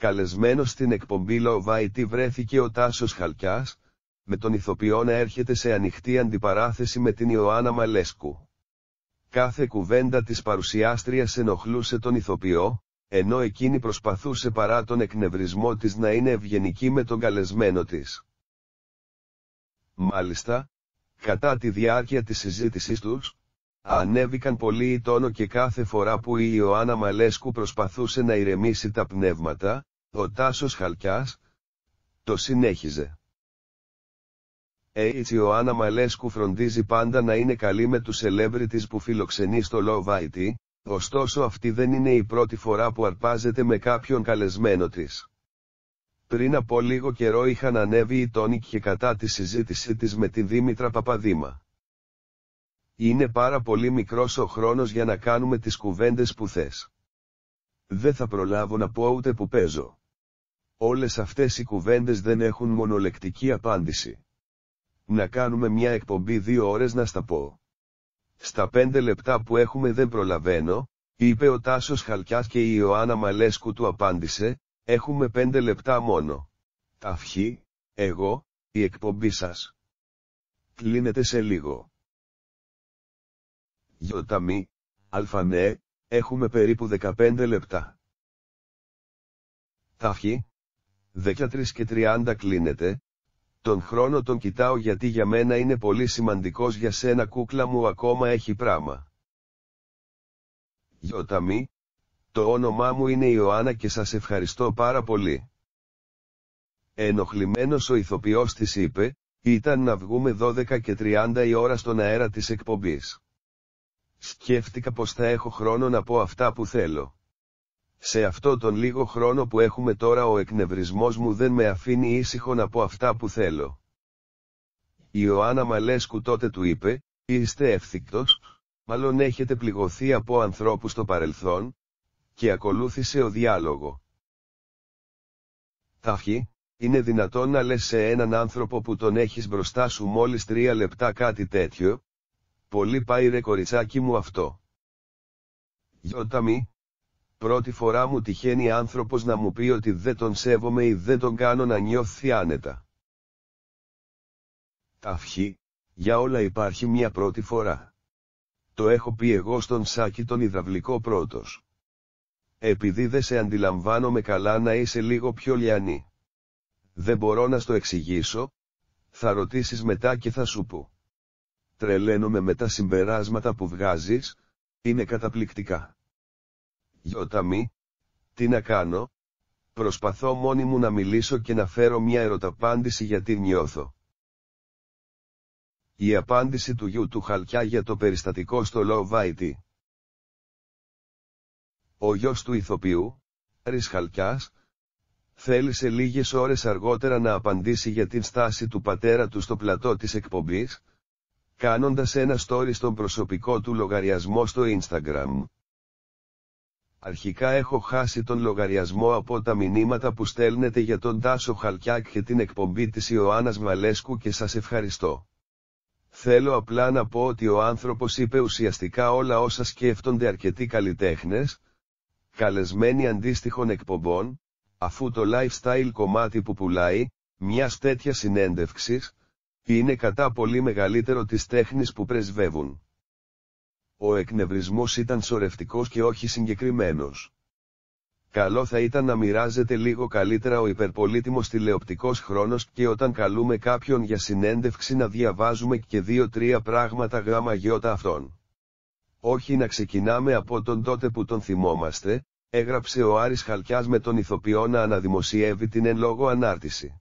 Καλεσμένος στην εκπομπή Λοβάιτι βρέθηκε ο Τάσος Χαλκιάς, με τον ηθοποιό να έρχεται σε ανοιχτή αντιπαράθεση με την Ιωάννα Μαλέσκου. Κάθε κουβέντα της παρουσιάστριας ενοχλούσε τον ηθοποιό, ενώ εκείνη προσπαθούσε παρά τον εκνευρισμό της να είναι ευγενική με τον καλεσμένο της. Μάλιστα, κατά τη διάρκεια της συζήτηση τους, ανέβηκαν πολύ η τόνο και κάθε φορά που η Ιωάννα Μαλέσκου προσπαθούσε να ηρεμήσει τα πνεύματα, ο Τάσος Χαλκιάς το συνέχιζε. Ε, έτσι ο Άννα Μαλέσκου φροντίζει πάντα να είναι καλή με τους celebrities που φιλοξενεί στο Λοβάιτι, ωστόσο αυτή δεν είναι η πρώτη φορά που αρπάζεται με κάποιον καλεσμένο της. Πριν από λίγο καιρό είχαν ανέβει η τόνικ και κατά τη συζήτησή της με τη Δήμητρα Παπαδήμα. Είναι πάρα πολύ μικρός ο χρόνος για να κάνουμε τις κουβέντες που θες. Δεν θα προλάβω να πω ούτε που παίζω. Όλες αυτές οι κουβέντες δεν έχουν μονολεκτική απάντηση. Να κάνουμε μια εκπομπή δύο ώρες να στα πω. Στα πέντε λεπτά που έχουμε δεν προλαβαίνω, είπε ο Τάσος Χαλκιάς και η Ιωάννα Μαλέσκου του απάντησε, έχουμε πέντε λεπτά μόνο. Ταυχή, εγώ, η εκπομπή σας. Κλείνεται σε λίγο. Γιωταμή, αλφανέ, ναι, έχουμε περίπου 15 λεπτά. Ταυχή, 13 και 30 κλείνεται, τον χρόνο τον κοιτάω γιατί για μένα είναι πολύ σημαντικός για σένα κούκλα μου ακόμα έχει πράμα. Γιώταμι. το όνομά μου είναι Ιωάννα και σας ευχαριστώ πάρα πολύ. Ενοχλημένος ο ηθοποιός της είπε, ήταν να βγούμε 12 και 30 η ώρα στον αέρα της εκπομπής. Σκέφτηκα πως θα έχω χρόνο να πω αυτά που θέλω. Σε αυτό τον λίγο χρόνο που έχουμε τώρα ο εκνευρισμός μου δεν με αφήνει να από αυτά που θέλω. Η Ιωάννα Μαλέσκου τότε του είπε, είστε εύθυκτος, μάλλον έχετε πληγωθεί από ανθρώπους στο παρελθόν, και ακολούθησε ο διάλογο. Ταυχή, είναι δυνατόν να λες σε έναν άνθρωπο που τον έχεις μπροστά σου μόλις τρία λεπτά κάτι τέτοιο, πολύ πάει ρε κοριτσάκι μου αυτό. Γιώτα μη, πρώτη φορά μου τυχαίνει άνθρωπος να μου πει ότι δεν τον σέβομαι ή δεν τον κάνω να νιώθει άνετα. Ταυχή, για όλα υπάρχει μια πρώτη φορά. Το έχω πει εγώ στον Σάκη τον Ιδραυλικό πρώτος. Επειδή δεν σε αντιλαμβάνομαι καλά να είσαι λίγο πιο λιανή. Δεν μπορώ να στο εξηγήσω, θα ρωτήσεις μετά και θα σου πω. Τρελαίνομαι με τα συμπεράσματα που βγάζεις, είναι καταπληκτικά. Γιώτα μη, τι να κάνω, προσπαθώ μόνη μου να μιλήσω και να φέρω μια ερωταπάντηση γιατί νιώθω. Η απάντηση του γιου του Χαλκιά για το περιστατικό στο Λοβάιτι. Ο γιος του ηθοποιού, Ρις Χαλκιάς, θέλησε λίγες ώρες αργότερα να απαντήσει για την στάση του πατέρα του στο πλατό της εκπομπής, κάνοντας ένα story στον προσωπικό του λογαριασμό στο Instagram. Αρχικά έχω χάσει τον λογαριασμό από τα μηνύματα που στέλνετε για τον Τάσο Χαλκιάκ και την εκπομπή της Ιωάννας Μαλέσκου και σας ευχαριστώ. Θέλω απλά να πω ότι ο άνθρωπος είπε ουσιαστικά όλα όσα σκέφτονται αρκετοί καλλιτέχνες, καλεσμένοι αντίστοιχων εκπομπών, αφού το lifestyle κομμάτι που πουλάει, μιας τέτοιας συνέντευξης, είναι κατά πολύ μεγαλύτερο της τέχνης που πρεσβεύουν. Ο εκνευρισμός ήταν σορευτικός και όχι συγκεκριμένος. Καλό θα ήταν να μοιράζεται λίγο καλύτερα ο υπερπολίτιμος τηλεοπτικός χρόνος και όταν καλούμε κάποιον για συνέντευξη να διαβάζουμε και δύο-τρία πράγματα γάμα γιώτα αυτών. Όχι να ξεκινάμε από τον τότε που τον θυμόμαστε, έγραψε ο Άρης Χαλκιάς με τον ηθοποιό να αναδημοσιεύει την εν λόγω ανάρτηση.